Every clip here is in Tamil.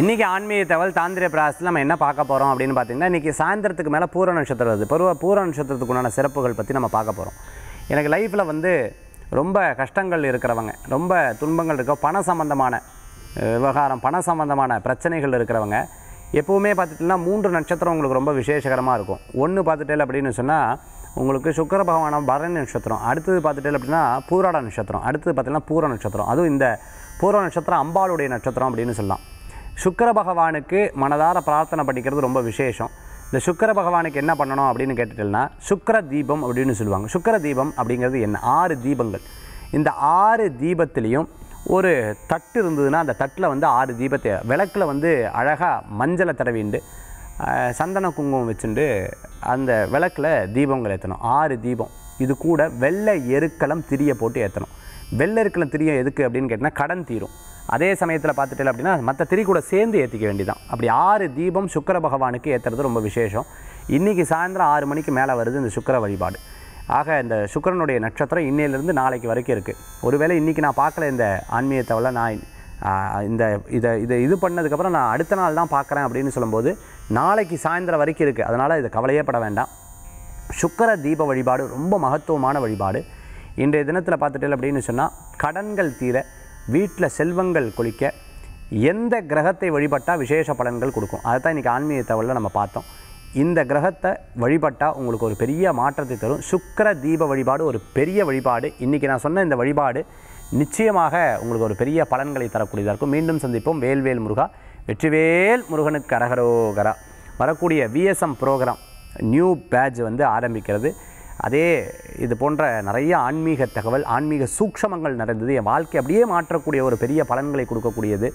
இன்றைக்கி ஆன்மீக தகவல் தாந்திரிய பிராசத்தில் நம்ம என்ன பார்க்க போகிறோம் அப்படின்னு பார்த்தீங்கன்னா இன்றைக்கி சாயந்தரத்துக்கு மேலே பூர நட்சத்திரம் வருது பருவ பூர உண்டான சிறப்புகள் பற்றி நம்ம பார்க்க போகிறோம் எனக்கு லைஃப்பில் வந்து ரொம்ப கஷ்டங்கள் இருக்கிறவங்க ரொம்ப துன்பங்கள் இருக்க பண சம்மந்தமான விவகாரம் பண சம்மந்தமான பிரச்சனைகள் இருக்கிறவங்க எப்போவுமே பார்த்துட்டுன்னா மூன்று நட்சத்திரம் உங்களுக்கு ரொம்ப விசேஷகரமாக இருக்கும் ஒன்று பார்த்துட்டேல் அப்படின்னு சொன்னால் உங்களுக்கு சுக்கர பகவானம் பரணி நட்சத்திரம் அடுத்தது பார்த்துட்டேல் அப்படின்னா பூராட நட்சத்திரம் அடுத்தது பார்த்திங்கன்னா பூர நட்சத்திரம் அதுவும் இந்த பூர நட்சத்திரம் அம்பாளுடைய நட்சத்திரம் அப்படின்னு சொல்லலாம் சுக்கர பகவானுக்கு மனதார பிரார்த்தனை பண்ணிக்கிறது ரொம்ப விசேஷம் இந்த சுக்கர பகவானுக்கு என்ன பண்ணணும் அப்படின்னு கேட்டுட்டேன்னா சுக்கர தீபம் அப்படின்னு சொல்லுவாங்க சுக்கர தீபம் அப்படிங்கிறது என்ன ஆறு தீபங்கள் இந்த ஆறு தீபத்திலையும் ஒரு தட்டு இருந்ததுன்னா அந்த தட்டில் வந்து ஆறு தீபத்தை விளக்கில் வந்து அழகாக மஞ்சளை தடவிண்டு சந்தன குங்குமம் வச்சுட்டு அந்த விளக்கில் தீபங்கள் ஏற்றணும் ஆறு தீபம் இது கூட வெள்ளை எருக்களம் திரிய போட்டு ஏற்றணும் வெள்ளை இருக்கிற திரியும் எதுக்கு அப்படின்னு கேட்டிங்கன்னா கடன் தீரும் அதே சமயத்தில் பார்த்துட்டேன் அப்படின்னா மற்ற திரி கூட சேர்ந்து ஏற்றிக்க வேண்டிதான் அப்படி ஆறு தீபம் சுக்கர பகவானுக்கு ஏற்றுறது ரொம்ப விசேஷம் இன்றைக்கி சாயந்தரம் ஆறு மணிக்கு மேலே வருது இந்த சுக்கர வழிபாடு ஆக இந்த சுக்கரனுடைய நட்சத்திரம் இன்னையிலேருந்து நாளைக்கு வரைக்கும் இருக்குது ஒருவேளை இன்றைக்கி நான் பார்க்கல இந்த ஆன்மீகத்தவளை நான் இந்த இதை இதை இது பண்ணதுக்கப்புறம் நான் அடுத்த நாள் தான் பார்க்குறேன் அப்படின்னு சொல்லும்போது நாளைக்கு சாயந்தரம் வரைக்கும் இருக்குது அதனால் இதை கவலையே பட வேண்டாம் சுக்கர தீப வழிபாடு ரொம்ப மகத்துவமான வழிபாடு இன்றைய தினத்தில் பார்த்துட்டு அப்படின்னு சொன்னால் கடன்கள் தீர வீட்டில் செல்வங்கள் கொளிக்க எந்த கிரகத்தை வழிபட்டால் விசேஷ பலன்கள் கொடுக்கும் அதை தான் இன்றைக்கி ஆன்மீக தகவலில் நம்ம பார்த்தோம் இந்த கிரகத்தை வழிபட்டால் உங்களுக்கு ஒரு பெரிய மாற்றத்தை தரும் சுக்கர தீப வழிபாடு ஒரு பெரிய வழிபாடு இன்றைக்கி நான் சொன்ன இந்த வழிபாடு நிச்சயமாக உங்களுக்கு ஒரு பெரிய பலன்களை தரக்கூடியதாக இருக்கும் மீண்டும் சந்திப்போம் வேல்வேல் முருகா வெற்றிவேல் முருகனுக்கு அரகரோகரா வரக்கூடிய விஎஸ்எம் ப்ரோக்ராம் நியூ பேட்ச் வந்து ஆரம்பிக்கிறது அதே இது போன்ற நிறைய ஆன்மீக தகவல் ஆன்மீக சூக்ஷமங்கள் நடந்தது என் வாழ்க்கை அப்படியே மாற்றக்கூடிய ஒரு பெரிய பலன்களை கொடுக்கக்கூடியது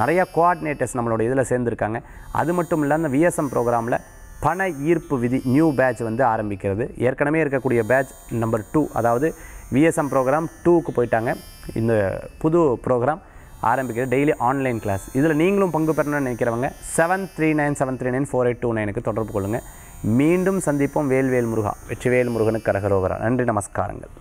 நிறையா கோஆர்டினேட்டர்ஸ் நம்மளோட இதில் சேர்ந்துருக்காங்க அது மட்டும் இல்லாமல் விஎஸ்எம் ப்ரோக்ராமில் பண ஈர்ப்பு விதி நியூ பேட்ச் வந்து ஆரம்பிக்கிறது ஏற்கனவே இருக்கக்கூடிய பேட்ச் நம்பர் டூ அதாவது விஎஸ்எம் ப்ரோக்ராம் டூக்கு போயிட்டாங்க இந்த புது ப்ரோக்ராம் ஆரம்பிக்கிறது டெய்லி ஆன்லைன் கிளாஸ் இதில் நீங்களும் பங்கு பெறணும்னு நினைக்கிறவங்க seven three nine seven three nine four eight two நைனுக்கு தொடர்பு கொள்ளுங்கள் மீண்டும் சந்திப்போம் வேல்வேல் முருகா வெற்றிவேல் முருகனுக்கு கரகரோகரா நன்றி நமஸ்காரங்கள்